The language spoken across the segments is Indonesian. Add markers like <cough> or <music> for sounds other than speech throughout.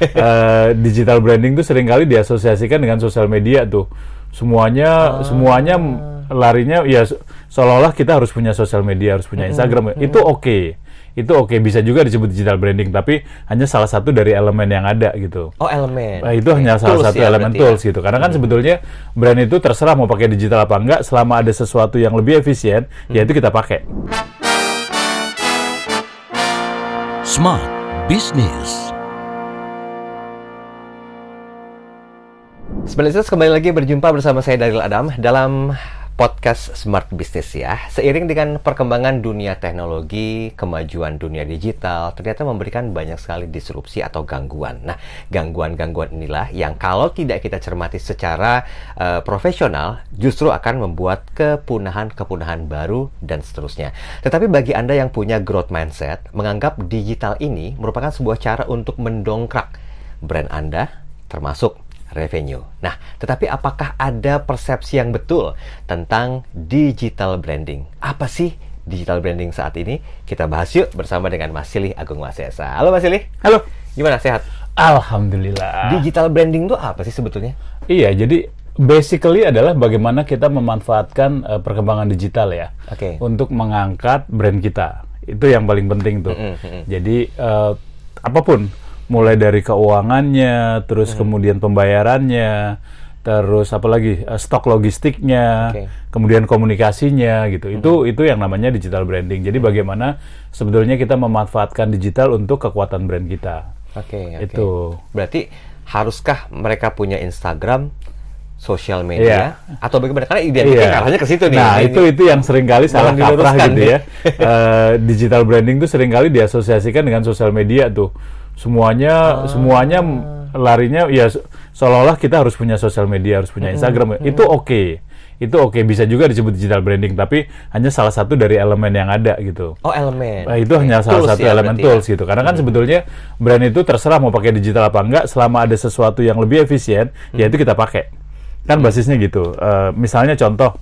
uh, <laughs> digital branding tuh seringkali diasosiasikan dengan sosial media tuh. Semuanya ah. semuanya larinya ya seolah-olah kita harus punya sosial media, harus punya Instagram. Mm -hmm. Itu oke. Okay itu oke okay. bisa juga disebut digital branding tapi hanya salah satu dari elemen yang ada gitu oh elemen nah, itu okay. hanya salah tools satu ya, elemen tools ya. gitu karena kan hmm. sebetulnya brand itu terserah mau pakai digital apa enggak selama ada sesuatu yang lebih efisien hmm. ya itu kita pakai smart business Sebenarnya kembali lagi berjumpa bersama saya Daryl Adam dalam podcast Smart Business ya. Seiring dengan perkembangan dunia teknologi, kemajuan dunia digital, ternyata memberikan banyak sekali disrupsi atau gangguan. Nah, gangguan-gangguan inilah yang kalau tidak kita cermati secara uh, profesional, justru akan membuat kepunahan-kepunahan baru dan seterusnya. Tetapi bagi Anda yang punya growth mindset, menganggap digital ini merupakan sebuah cara untuk mendongkrak brand Anda, termasuk revenue. Nah, tetapi apakah ada persepsi yang betul tentang digital branding? Apa sih digital branding saat ini? Kita bahas yuk bersama dengan Mas Silih Agung Wasesa. Halo Mas Silih. Halo. Gimana sehat? Alhamdulillah. Digital branding itu apa sih sebetulnya? Iya, jadi basically adalah bagaimana kita memanfaatkan uh, perkembangan digital ya okay. untuk mengangkat brand kita itu yang paling penting tuh mm -hmm. jadi uh, apapun mulai dari keuangannya, terus hmm. kemudian pembayarannya, terus apalagi uh, eh, stok logistiknya, okay. kemudian komunikasinya gitu. Hmm. Itu itu yang namanya digital branding. Jadi hmm. bagaimana sebetulnya kita memanfaatkan digital untuk kekuatan brand kita. Oke. Okay, itu. Berarti haruskah mereka punya Instagram, sosial media yeah. atau bagaimana karena identiknya yeah. arahnya ke situ nih. Nah, itu ini. itu yang seringkali salah kaprah gitu ya. uh, digital branding tuh seringkali diasosiasikan dengan sosial media tuh semuanya ah. semuanya larinya ya seolah-olah kita harus punya sosial media, harus punya hmm, Instagram. -hmm. Itu oke. Okay. Itu oke okay. bisa juga disebut digital branding tapi hanya salah satu dari elemen yang ada gitu. Oh, elemen. Nah, itu okay. hanya salah tools satu ya, elemen ya. tools ya. gitu. Karena kan hmm. sebetulnya brand itu terserah mau pakai digital apa enggak selama ada sesuatu yang lebih efisien, mm -hmm. ya itu kita pakai. Kan hmm. basisnya gitu. Uh, misalnya contoh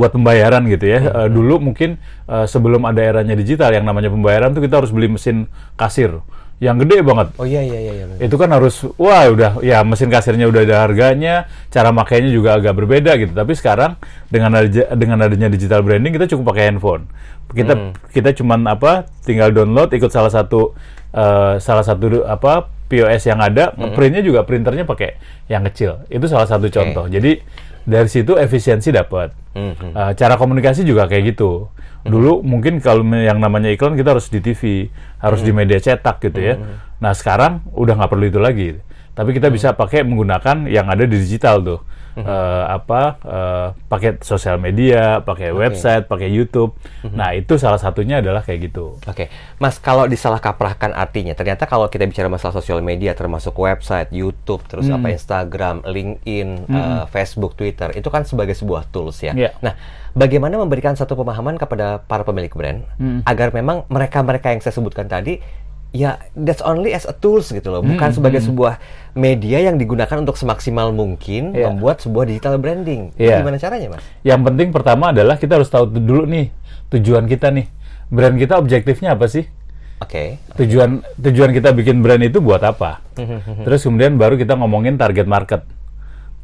buat pembayaran gitu ya. -hmm. uh, dulu mungkin uh, sebelum ada eranya digital yang namanya pembayaran tuh kita harus beli mesin kasir yang gede banget. Oh iya iya iya. iya Bener. Itu kan harus wah udah ya mesin kasirnya udah ada harganya, cara makainya juga agak berbeda gitu. Tapi sekarang dengan adanya, dengan adanya digital branding kita cukup pakai handphone. Kita hmm. kita cuman apa tinggal download ikut salah satu uh, salah satu apa POS yang ada, hmm printnya juga printernya pakai yang kecil. Itu salah satu contoh. Jadi dari situ efisiensi dapat. Hmm. Uh, cara komunikasi juga kayak gitu. Hmm. Dulu mungkin kalau yang namanya iklan kita harus di TV, harus hmm. di mhm. media cetak gitu ya. Hmm. Nah sekarang udah nggak perlu itu lagi. Tapi kita hmm. bisa pakai menggunakan yang ada di digital tuh mm uh, apa uh, pakai sosial media, pakai okay. website, pakai YouTube. Mm -hmm. Nah itu salah satunya adalah kayak gitu. Oke, okay. Mas kalau disalah kaprahkan artinya ternyata kalau kita bicara masalah sosial media termasuk website, YouTube, terus mm. apa hmm. Instagram, LinkedIn, mm. uh, Facebook, Twitter itu kan sebagai sebuah tools ya. Yeah. Nah bagaimana memberikan satu pemahaman kepada para pemilik brand mm. agar memang mereka-mereka yang saya sebutkan tadi ya that's only as a tools gitu loh, bukan hmm, sebagai hmm. sebuah media yang digunakan untuk semaksimal mungkin yeah. membuat sebuah digital branding. Yeah. Gimana caranya, Mas? Yang penting pertama adalah kita harus tahu dulu nih tujuan kita nih. Brand kita objektifnya apa sih? Oke. Okay. Tujuan tujuan kita bikin brand itu buat apa? Hmm, hmm, Terus kemudian baru kita ngomongin target market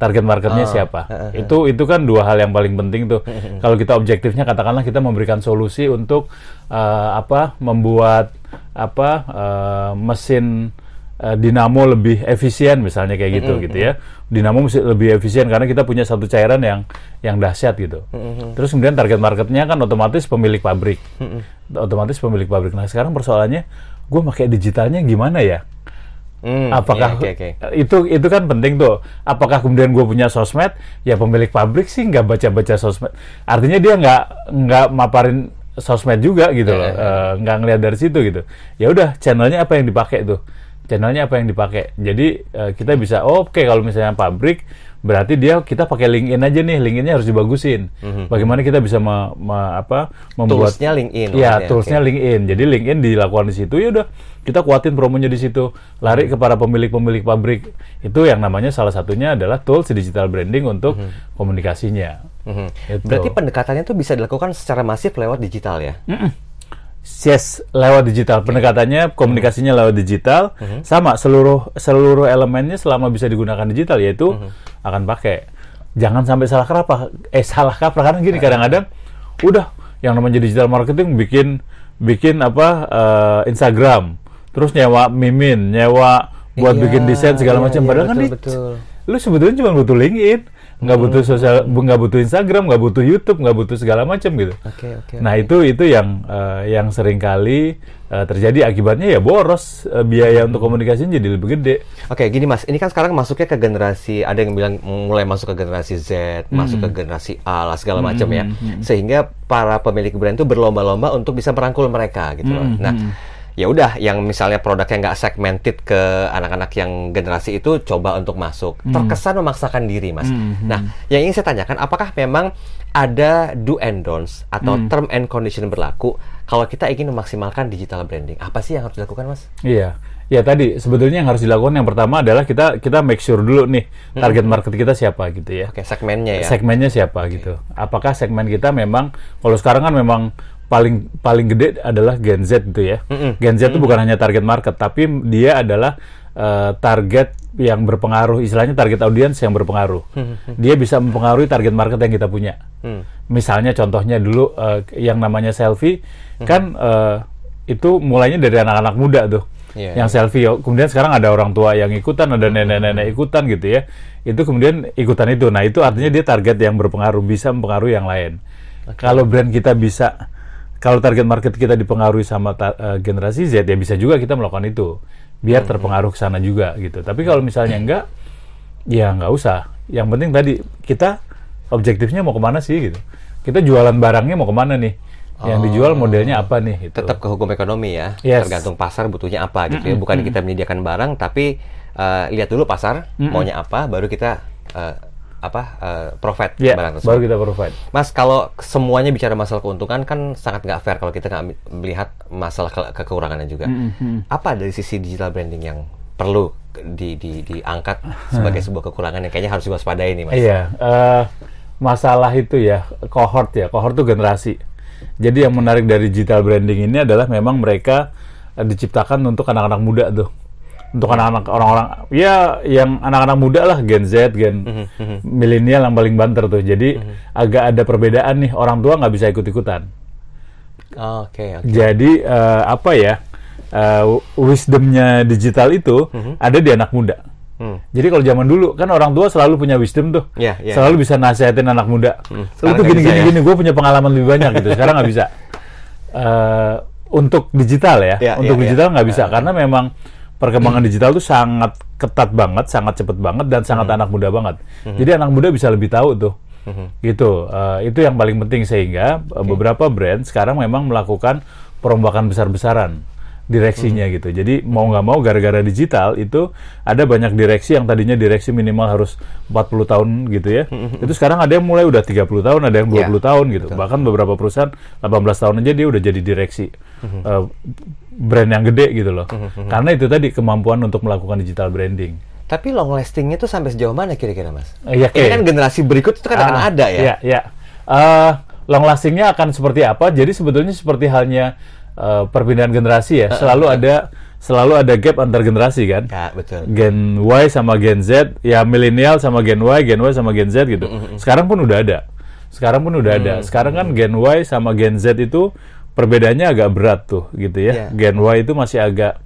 target marketnya oh, siapa. <laughs> itu itu kan dua hal yang paling penting tuh. Kalau kita objektifnya katakanlah kita memberikan solusi untuk uh, apa membuat apa uh, mesin eh, dinamo lebih efisien misalnya kayak gitu gitu ya. Dinamo mesti lebih efisien karena kita punya satu cairan yang yang dahsyat gitu. Terus kemudian target marketnya kan otomatis pemilik pabrik. Otomatis pemilik pabrik. Nah, sekarang persoalannya gue pakai digitalnya gimana ya? Hmm, apakah yeah, okay, okay. itu itu kan penting tuh. Apakah kemudian gue punya sosmed? Ya pemilik pabrik sih nggak baca-baca sosmed. Artinya dia nggak nggak maparin sosmed juga gitu ya, loh. Yeah, ya, ya. nggak ngeliat ngelihat dari situ gitu. Ya udah channelnya apa yang dipakai tuh? Channelnya apa yang dipakai? Jadi eh, kita bisa oh, oke okay, kalau misalnya pabrik berarti dia kita pakai LinkedIn aja nih LinkedIn-nya harus dibagusin mm-hmm. bagaimana kita bisa me, me, apa membuat toolsnya LinkedIn ya okay. toolsnya LinkedIn jadi LinkedIn dilakukan di situ ya udah kita kuatin promonya di situ lari ke para pemilik-pemilik pabrik itu yang namanya salah satunya adalah tools digital branding untuk mm-hmm. komunikasinya mm-hmm. berarti pendekatannya tuh bisa dilakukan secara masif lewat digital ya mm mm Yes, lewat digital. Pendekatannya, komunikasinya lewat digital. Mm -hmm. Sama seluruh seluruh elemennya selama bisa digunakan digital yaitu mm -hmm. akan pakai. Jangan sampai salah kaprah. Eh salah kaprah karena gini iya. kadang-kadang udah yang namanya digital marketing bikin bikin apa uh, Instagram, terus nyewa mimin, nyewa buat iya, bikin desain segala iya, macam. Iya, Padahal iya, kan betul. Di, lu sebetulnya cuma butuh LinkedIn nggak hmm. butuh sosial nggak butuh Instagram nggak butuh YouTube nggak butuh segala macam gitu okay, okay, nah itu itu yang uh, yang kali uh, eh, terjadi akibatnya ya boros uh, biaya hmm. untuk komunikasi jadi lebih gede oke okay, gini mas ini kan sekarang masuknya ke generasi ada yang bilang mulai masuk ke generasi Z hmm. masuk ke hmm. generasi A lah segala macam ya sehingga para pemilik brand itu berlomba-lomba untuk bisa merangkul mereka gitu loh. nah ya udah yang misalnya produknya nggak segmented ke anak-anak yang generasi itu coba untuk masuk hmm. terkesan memaksakan diri mas hmm. hmm nah hmm. yang ingin saya tanyakan apakah memang ada do and don'ts atau hmm. term and condition berlaku kalau kita ingin memaksimalkan digital branding apa sih yang harus dilakukan mas iya ya tadi sebetulnya yang harus dilakukan yang pertama adalah kita kita make sure dulu nih hmm. target market kita siapa gitu ya. Oke, segmennya ya. Segmennya siapa gitu. Oke. gitu. Apakah segmen kita memang kalau sekarang kan memang paling paling gede adalah Gen Z itu ya. Mm-mm. Gen Z itu bukan hanya target market, tapi dia adalah uh, target yang berpengaruh, istilahnya target audiens yang berpengaruh. Mm-hmm. Dia bisa mempengaruhi target market yang kita punya. Mm. Misalnya contohnya dulu uh, yang namanya selfie, mm-hmm. kan uh, itu mulainya dari anak-anak muda tuh. Yeah, yang yeah. selfie, oh, kemudian sekarang ada orang tua yang ikutan, ada nenek-nenek ikutan gitu ya. Itu kemudian ikutan itu. Nah itu artinya dia target yang berpengaruh, bisa mempengaruhi yang lain. Okay. Kalau brand kita bisa kalau target market kita dipengaruhi sama uh, generasi Z ya bisa juga kita melakukan itu biar hmm, terpengaruh ke sana juga gitu. Tapi kalau hmm. misalnya enggak ya nggak usah. Yang penting tadi kita objektifnya mau kemana sih gitu. Kita jualan barangnya mau kemana nih? Yang oh. dijual modelnya apa nih? Gitu. Tetap ke hukum ekonomi ya. Yes. Tergantung pasar butuhnya apa gitu ya. Bukan kita menyediakan barang tapi uh, lihat dulu pasar mm -hmm. maunya apa baru kita eh, apa uh, eh, profit yeah, barang tersebut. baru kita profit Mas kalau semuanya bicara masalah keuntungan kan sangat nggak fair kalau kita nggak melihat masalah ke kekurangannya juga. Mm -hmm. Apa dari sisi digital branding yang perlu di, di, diangkat sebagai <laughs> sebuah kekurangan yang kayaknya harus diwaspadai nih mas. Iya, uh, masalah itu ya cohort ya cohort itu generasi. Jadi yang menarik dari digital branding ini adalah memang mereka eh, diciptakan untuk anak-anak muda tuh untuk anak-anak orang-orang ya yang anak-anak muda lah Gen Z, Gen mm-hmm. milenial yang paling banter tuh. Jadi hmm agak ada perbedaan nih orang tua nggak bisa ikut-ikutan. Oke. okay, okay. Jadi uh, apa ya uh, wisdomnya digital itu hmm ada di anak muda. Hmm. Jadi kalau zaman dulu kan orang tua selalu punya wisdom tuh, yeah, yeah. selalu bisa nasihatin anak muda. Hmm. itu tuh gini-gini, ya. gini, gue punya pengalaman lebih banyak gitu. <laughs> Sekarang nggak bisa. Uh, untuk digital ya, yeah, untuk yeah, digital ya. nggak yeah. bisa yeah. Ya. karena memang perkembangan hmm. digital itu sangat ketat banget, sangat cepet banget, dan sangat hmm. anak muda banget. Hmm. Jadi anak muda bisa lebih tahu tuh. Hmm. Gitu, uh, itu yang paling penting sehingga eh, okay. beberapa brand sekarang memang melakukan perombakan besar-besaran direksinya hmm. gitu. Jadi mau nggak mau gara-gara digital itu ada banyak direksi yang tadinya direksi minimal harus 40 tahun gitu ya. Hmm. Itu sekarang ada yang mulai udah 30 tahun, ada yang 20 iya. yeah. tahun gitu. Betul. Bahkan beberapa perusahaan 18 tahun aja dia udah jadi direksi. Hmm. Uh, brand yang gede gitu loh. Mm-hmm. Karena itu tadi kemampuan untuk melakukan digital branding. Tapi long lastingnya tuh sampai sejauh mana kira-kira mas? Eh, iya. okay. kan generasi berikut itu kan uh, akan ah, ada ya. Iya. Uh, long lastingnya akan seperti apa? Jadi sebetulnya seperti halnya uh, perpindahan generasi ya. Uh, selalu uh, ada selalu ada gap antar generasi kan? Ya, betul. Gen Y sama Gen Z, ya milenial sama Gen Y, Gen Y sama Gen Z gitu. Mm-hmm. Sekarang pun udah ada. Sekarang pun udah hmm. ada. Sekarang kan Gen Y sama Gen Z itu perbedaannya agak berat tuh gitu ya. Yeah. Gen Y itu masih agak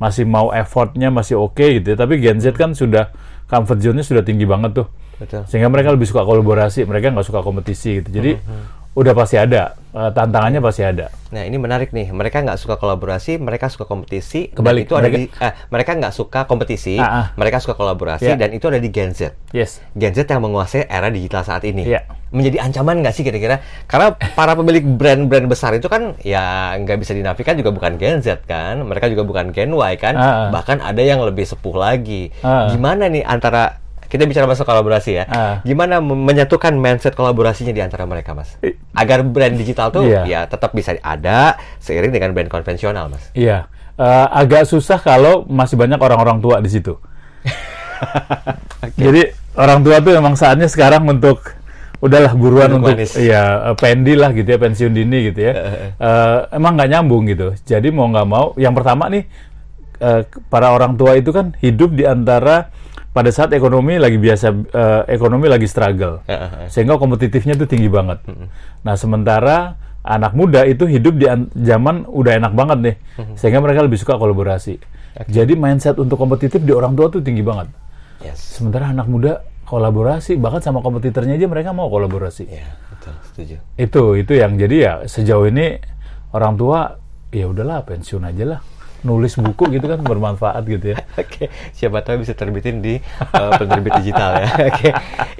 masih mau effortnya masih oke okay gitu ya. Tapi Gen Z kan sudah comfort zone-nya sudah tinggi banget tuh. Betul. Sehingga mereka lebih suka kolaborasi, mereka nggak suka kompetisi gitu. Jadi mm -hmm udah pasti ada eh, tantangannya pasti ada. Nah ini menarik nih, mereka nggak suka kolaborasi, mereka suka kompetisi. Kembali itu mereka, ada di, eh, mereka nggak suka kompetisi, uh, uh. mereka suka kolaborasi yeah. dan itu ada di Gen Z. Yes. Gen Z yang menguasai era digital saat ini. Yeah. Menjadi ancaman nggak sih kira-kira? Karena para pemilik brand-brand besar itu kan ya nggak bisa dinafikan juga bukan Gen Z kan, mereka juga bukan Gen Y kan, uh, uh. bahkan ada yang lebih sepuh lagi. Uh, uh. Gimana nih antara kita bicara masuk kolaborasi ya. Uh. Gimana menyatukan mindset kolaborasinya di antara mereka, Mas? Agar brand digital tuh yeah. ya tetap bisa ada seiring dengan brand konvensional, Mas. Iya. Yeah. Uh, agak susah kalau masih banyak orang-orang tua di situ. <laughs> okay. Jadi orang tua tuh memang saatnya sekarang untuk udahlah buruan untuk ya pendi lah gitu ya pensiun dini gitu ya uh, emang nggak nyambung gitu jadi mau nggak mau yang pertama nih uh, para orang tua itu kan hidup di antara pada saat ekonomi lagi biasa uh, ekonomi lagi struggle sehingga kompetitifnya itu tinggi banget nah sementara anak muda itu hidup di zaman udah enak banget nih sehingga mereka lebih suka kolaborasi okay. jadi mindset untuk kompetitif di orang tua tuh tinggi banget yes. sementara anak muda kolaborasi bahkan sama kompetitornya aja mereka mau kolaborasi yeah, betul, setuju. itu itu yang jadi ya sejauh ini orang tua ya udahlah pensiun aja lah nulis buku gitu kan bermanfaat gitu ya. <laughs> Oke, okay. siapa tahu bisa terbitin di uh, penerbit digital ya. <laughs> Oke, okay.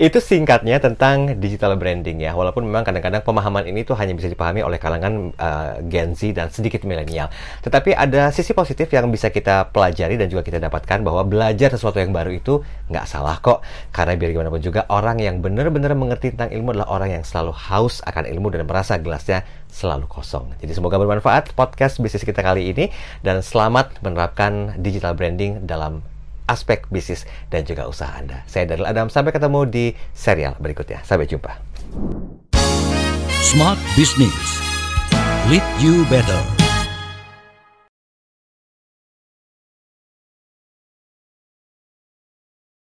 itu singkatnya tentang digital branding ya. Walaupun memang kadang-kadang pemahaman ini tuh hanya bisa dipahami oleh kalangan uh, Gen Z dan sedikit milenial. Tetapi ada sisi positif yang bisa kita pelajari dan juga kita dapatkan bahwa belajar sesuatu yang baru itu nggak salah kok. Karena biar gimana pun juga orang yang benar-benar mengerti tentang ilmu adalah orang yang selalu haus akan ilmu dan merasa gelasnya selalu kosong. Jadi semoga bermanfaat podcast bisnis kita kali ini dan selamat menerapkan digital branding dalam aspek bisnis dan juga usaha Anda. Saya Daryl Adam, sampai ketemu di serial berikutnya. Sampai jumpa. Smart Business. Lead you better.